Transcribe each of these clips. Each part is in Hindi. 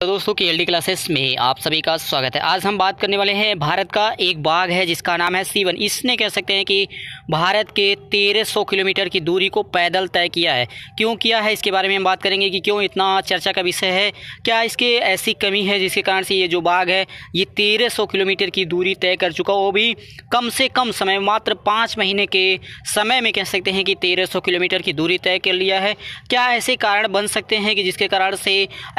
तो दोस्तों के एल क्लासेस में आप सभी का स्वागत है आज हम बात करने वाले हैं भारत का एक बाघ है जिसका नाम है सीवन इसने कह सकते हैं कि भारत के 1300 किलोमीटर की दूरी को पैदल तय किया है क्यों किया है इसके बारे में हम बात करेंगे कि क्यों इतना चर्चा का विषय है क्या इसके ऐसी कमी है जिसके कारण से ये जो बाघ है ये तेरह किलोमीटर की दूरी तय कर चुका वो भी कम से कम समय मात्र पाँच महीने के समय में कह सकते हैं कि तेरह किलोमीटर की दूरी तय कर लिया है क्या ऐसे कारण बन सकते हैं कि जिसके कारण से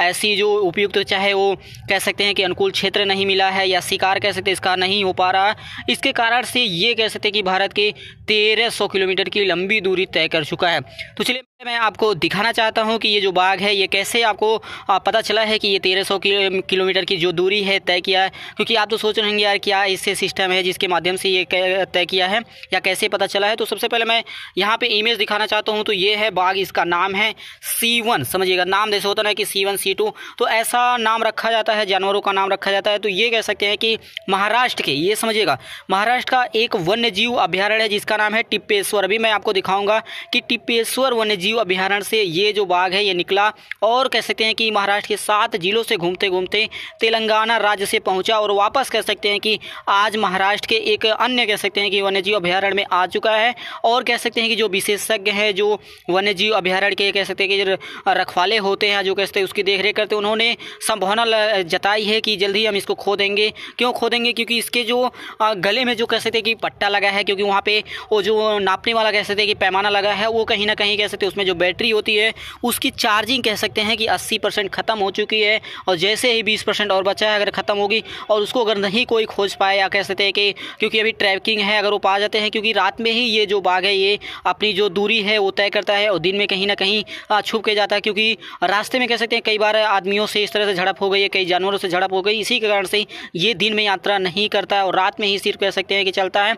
ऐसी जो उपयोग उपयुक्त चाहे वो कह सकते हैं कि अनुकूल क्षेत्र नहीं मिला है या शिकार कह सकते इसका नहीं हो पा रहा इसके कारण से ये कह सकते हैं कि भारत के 1300 किलोमीटर की लंबी दूरी तय कर चुका है तो चलिए मैं आपको दिखाना चाहता हूं कि ये जो बाघ है ये कैसे आपको आप पता चला है कि ये 1300 किलोमीटर की जो दूरी है तय किया है क्योंकि आप तो सोच रहे होंगे यार क्या इससे सिस्टम है जिसके माध्यम से ये तय किया है या कैसे पता चला है तो सबसे पहले मैं यहाँ पे इमेज दिखाना चाहता हूँ तो ये है बाघ इसका नाम है सी समझिएगा नाम जैसे होता ना कि सी वन तो ऐसा सा नाम रखा जाता है जानवरों का नाम रखा जाता है तो ये कह सकते हैं कि महाराष्ट्र के ये समझिएगा महाराष्ट्र का एक वन्य जीव अभ्यारण्य है जिसका नाम है टिप्पेश्वर अभी मैं आपको दिखाऊंगा कि टिप्पेश्वर वन्य जीव अभ्यारण्य से ये जो बाघ है ये निकला और कह सकते हैं कि महाराष्ट्र के सात जिलों से घूमते घूमते तेलंगाना राज्य से पहुँचा और वापस कह सकते हैं कि आज महाराष्ट्र के एक अन्य कह सकते हैं कि वन्यजीव अभ्यारण्य में आ चुका है और कह सकते हैं कि जो विशेषज्ञ है जो वन्यजीव अभ्यारण्य के कह सकते हैं कि रखवाले होते हैं जो कहते हैं उसकी देखरेख करते उन्होंने संभावना जताई है कि जल्द ही हम इसको खो देंगे क्यों खो देंगे क्योंकि इसके जो गले में जो कह सकते कि पट्टा लगा है क्योंकि वहाँ पे वो जो नापने वाला कह सकते कि पैमाना लगा है वो कहीं ना कहीं कह सकते उसमें जो बैटरी होती है उसकी चार्जिंग कह सकते हैं कि अस्सी ख़त्म हो चुकी है और जैसे ही बीस और बचा है अगर ख़त्म होगी और उसको अगर नहीं कोई खोज पाए या कह सकते हैं कि क्योंकि अभी ट्रैकिंग है अगर वो पा जाते हैं क्योंकि रात में ही ये जो बाघ है ये अपनी जो दूरी है वो तय करता है और दिन में कहीं ना कहीं छुप के जाता है क्योंकि रास्ते में कह सकते हैं कई बार आदमियों से इस तरह से झड़प हो गई है कई जानवरों से झड़प हो गई इसी के कारण से ये दिन में यात्रा नहीं करता है और रात में ही सिर्फ कह सकते हैं कि चलता है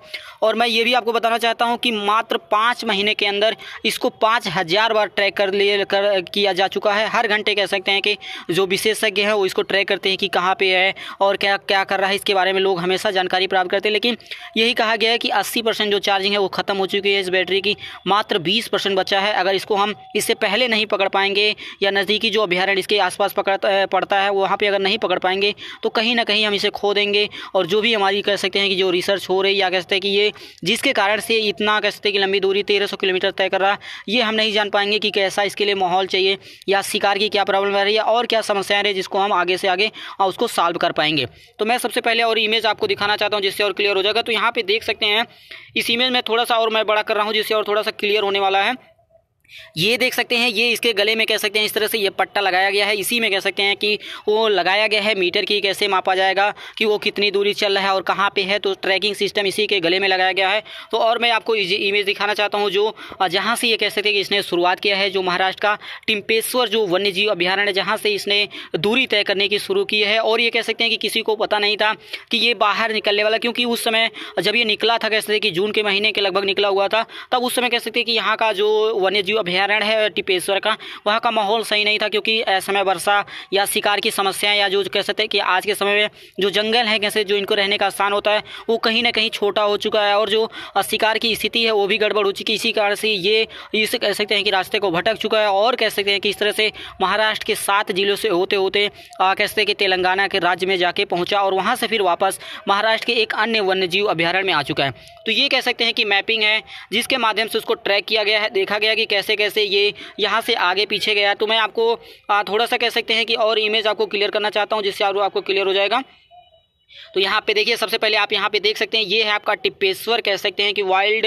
और मैं ये भी आपको बताना चाहता हूँ कि मात्र पाँच महीने के अंदर इसको पाँच हज़ार बार ट्रैक कर लिए कर किया जा चुका है हर घंटे कह सकते हैं कि जो विशेषज्ञ हैं वो इसको ट्रैक करते हैं कि कहाँ पर है और क्या क्या कर रहा है इसके बारे में लोग हमेशा जानकारी प्राप्त करते हैं लेकिन यही कहा गया है कि अस्सी जो चार्जिंग है वो ख़त्म हो चुकी है इस बैटरी की मात्र बीस बचा है अगर इसको हम इससे पहले नहीं पकड़ पाएंगे या नज़दीकी जो अभ्यारण इसके आसपास पकड़ पड़ता है वहाँ पर अगर नहीं पकड़ पाएंगे तो कहीं ना कहीं हम इसे खो देंगे और जो भी हमारी कह सकते हैं कि जो रिसर्च हो रही या कह सकते हैं कि ये जिसके कारण से इतना कह सकते हैं कि लंबी दूरी तेरह किलोमीटर तय कर रहा है ये हम नहीं जान पाएंगे कि कैसा इसके लिए माहौल चाहिए या शिकार की क्या प्रॉब्लम रही है और क्या समस्याएं रही जिसको हम आगे से आगे उसको सॉल्व कर पाएंगे तो मैं सबसे पहले और इमेज आपको दिखाना चाहता हूँ जिससे और क्लियर हो जाएगा तो यहाँ पर देख सकते हैं इस इमेज में थोड़ा सा और मैं बड़ा कर रहा हूँ जिससे और थोड़ा सा क्लियर होने वाला है ये देख सकते हैं ये इसके गले में कह सकते हैं इस तरह से ये पट्टा लगाया गया है इसी में कह सकते हैं कि वो लगाया गया है मीटर की कैसे मापा जाएगा कि वो कितनी दूरी चल रहा है और कहाँ पे है तो ट्रैकिंग सिस्टम इसी के गले में लगाया गया है तो और मैं आपको इमेज दिखाना चाहता हूँ जो जहाँ से ये कह सकते हैं कि इसने शुरुआत किया है जो महाराष्ट्र का टिम्पेश्वर जो वन्य जीव अभ्यारण्य जहाँ से इसने दूरी तय करने की शुरू की है और ये कह सकते हैं कि किसी को पता नहीं था कि ये बाहर निकलने वाला क्योंकि उस समय जब ये निकला था कह सकते कि जून के महीने के लगभग निकला हुआ था तब उस समय कह सकते कि यहाँ का जो वन्य जीव अभ्यारण्य है टिपेश्वर का वहाँ का माहौल सही नहीं था क्योंकि समय वर्षा या शिकार की समस्याएं या जो कह सकते हैं कि आज के समय में जो जंगल है कैसे जो इनको रहने का स्थान होता है वो कहीं ना कहीं छोटा हो चुका है और जो शिकार की स्थिति है वो भी गड़बड़ हो चुकी इसी कारण से ये इसे कह सकते हैं कि रास्ते को भटक चुका है और कह सकते हैं कि इस तरह से महाराष्ट्र के सात जिलों से होते होते कह सकते हैं कि तेलंगाना के राज्य में जाके पहुंचा और वहाँ से फिर वापस महाराष्ट्र के एक अन्य वन्यजीव अभ्यारण्य में आ चुका है तो ये कह सकते हैं कि मैपिंग है जिसके माध्यम से उसको ट्रैक किया गया है देखा गया कि कैसे कैसे कैसे ये यहाँ से आगे पीछे गया तो मैं आपको थोड़ा सा कह सकते हैं कि और इमेज आपको क्लियर करना चाहता हूँ जिससे और आपको क्लियर हो जाएगा तो यहाँ पे देखिए सबसे पहले आप यहाँ पे देख सकते हैं ये है आपका टिप्पेश्वर कह सकते हैं कि वाइल्ड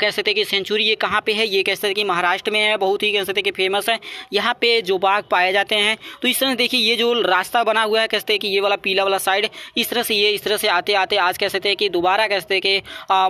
कह सकते हैं कि सेंचुरी ये कहाँ पे है ये कह सकते हैं कि महाराष्ट्र में है बहुत ही कह सकते हैं कि फेमस है यहाँ पे जो बाघ पाए जाते हैं तो इस तरह से देखिए ये जो रास्ता बना हुआ है कह सकते हैं कि ये वाला पीला वाला साइड इस तरह से ये इस तरह से आते आते आज कह सकते हैं कि दोबारा कह सकते हैं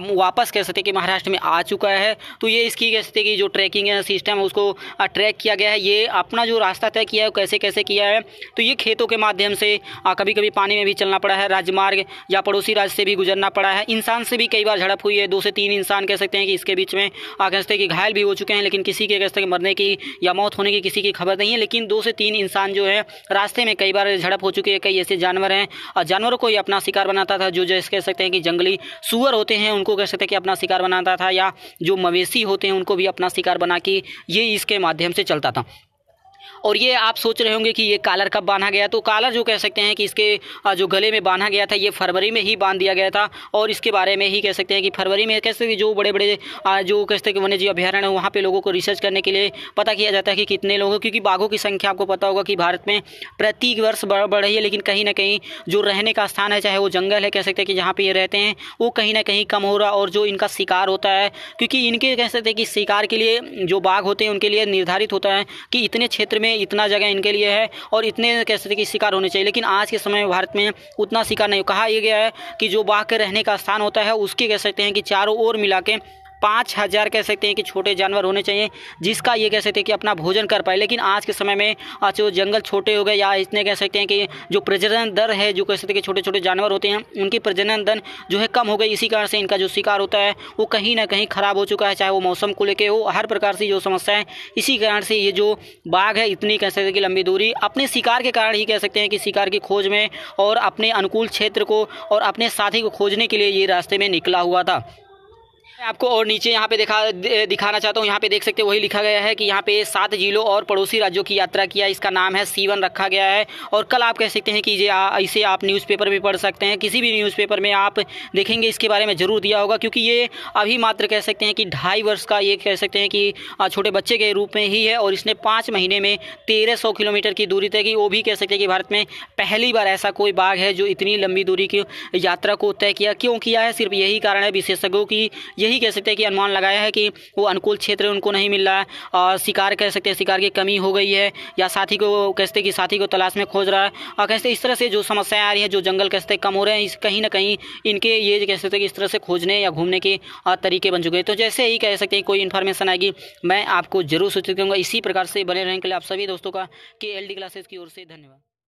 कि वापस कह सकते हैं कि महाराष्ट्र में आ चुका है तो ये इसकी कह सकते कि जो ट्रैकिंग है सिस्टम है उसको ट्रैक किया गया है ये अपना जो रास्ता तय किया है कैसे कैसे किया है तो ये खेतों के माध्यम से कभी कभी पानी में भी चलना पड़ा है राजमार्ग या पड़ोसी राज्य से भी गुजरना पड़ा है इंसान से भी कई बार झड़प हुई है दो से तीन इंसान कह सकते हैं कि इसके बीच में हैं कि घायल भी हो चुके हैं लेकिन किसी के अगस्त के मरने की या मौत होने की किसी की खबर नहीं है लेकिन दो से तीन इंसान जो है रास्ते में कई बार झड़प हो चुकी है कई ऐसे जानवर हैं और जानवरों को ही अपना शिकार बनाता था जो जैसे कह सकते हैं कि जंगली सुअर होते हैं उनको कह सकते हैं कि अपना शिकार बनाता था या जो मवेशी होते हैं उनको भी अपना शिकार बना के ये इसके माध्यम से चलता था और ये आप सोच रहे होंगे कि ये कालर कब बांधा गया तो कालर जो कह सकते हैं कि इसके जो गले में बांधा गया था ये फरवरी में ही बांध दिया गया था और इसके बारे में ही कह सकते हैं कि फरवरी में कह सकते जो बड़े बड़े जो कह सकते हैं वन्य जीव अभ्यारण्य वहाँ पर लोगों को रिसर्च करने के लिए पता किया जाता है कि कितने लोगों क्योंकि बाघों की संख्या आपको पता होगा कि भारत में प्रति वर्ष बढ़ रही है लेकिन कहीं ना कहीं जो रहने का स्थान है चाहे वो जंगल है कह सकते हैं कि जहाँ पर ये रहते हैं वो कहीं ना कहीं कम हो रहा और जो इनका शिकार होता है क्योंकि इनके कह सकते हैं कि शिकार के लिए जो बाघ होते हैं उनके लिए निर्धारित होता है कि इतने क्षेत्र क्षेत्र में इतना जगह इनके लिए है और इतने कैसे कि शिकार होने चाहिए लेकिन आज के समय में भारत में उतना शिकार नहीं कहा यह गया है कि जो बाघ के रहने का स्थान होता है उसके कह सकते हैं कि चारों ओर मिला के पाँच हज़ार कह सकते हैं कि छोटे जानवर होने चाहिए जिसका ये कह सकते हैं कि अपना भोजन कर पाए लेकिन आज के समय में आज जंगल छोटे हो गए या इतने कह सकते हैं कि जो प्रजनन दर है जो कह सकते हैं कि छोटे छोटे जानवर होते हैं उनकी प्रजनन दर जो है कम हो गई इसी कारण से इनका जो शिकार होता है वो कहीं ना कहीं ख़राब हो चुका है चाहे वो मौसम को लेकर हो हर प्रकार से जो समस्या है इसी कारण से ये जो बाघ है इतनी कह सकते हैं कि लंबी दूरी अपने शिकार के कारण ही कह सकते हैं कि शिकार की खोज में और अपने अनुकूल क्षेत्र को और अपने साथी को खोजने के लिए ये रास्ते में निकला हुआ था आपको और नीचे यहाँ पे दिखा दिखाना चाहता हूँ यहाँ पे देख सकते हैं वही लिखा गया है कि यहाँ पे सात जिलों और पड़ोसी राज्यों की यात्रा किया इसका नाम है सीवन रखा गया है और कल आप कह सकते हैं कि ये इसे आप न्यूज़पेपर में पढ़ सकते हैं किसी भी न्यूज़पेपर में आप देखेंगे इसके बारे में ज़रूर दिया होगा क्योंकि ये अभी मात्र कह सकते हैं कि ढाई वर्ष का ये कह सकते हैं कि छोटे बच्चे के रूप में ही है और इसने पाँच महीने में तेरह किलोमीटर की दूरी तय की वो भी कह सकते हैं कि भारत में पहली बार ऐसा कोई बाघ है जो इतनी लंबी दूरी की यात्रा को तय किया क्यों किया है सिर्फ यही कारण है विशेषज्ञों की यही कह सकते हैं कि अनुमान लगाया है कि वो अनुकूल क्षेत्र उनको नहीं मिल रहा है और शिकार कह सकते हैं शिकार की कमी हो गई है या साथी को कहते कि साथी को तलाश में खोज रहा है और कहते इस तरह से जो समस्याएं आ रही है जो जंगल कहते कम हो रहे हैं इस कहीं ना कहीं इनके ये कह सकते हैं इस तरह से खोजने या घूमने के तरीके बन चुके हैं तो जैसे ही कह सकते हैं कोई इन्फॉर्मेशन आएगी मैं आपको जरूर सूचित करूँगा इसी प्रकार से बने रहने के लिए आप सभी दोस्तों का के एल क्लासेस की ओर से धन्यवाद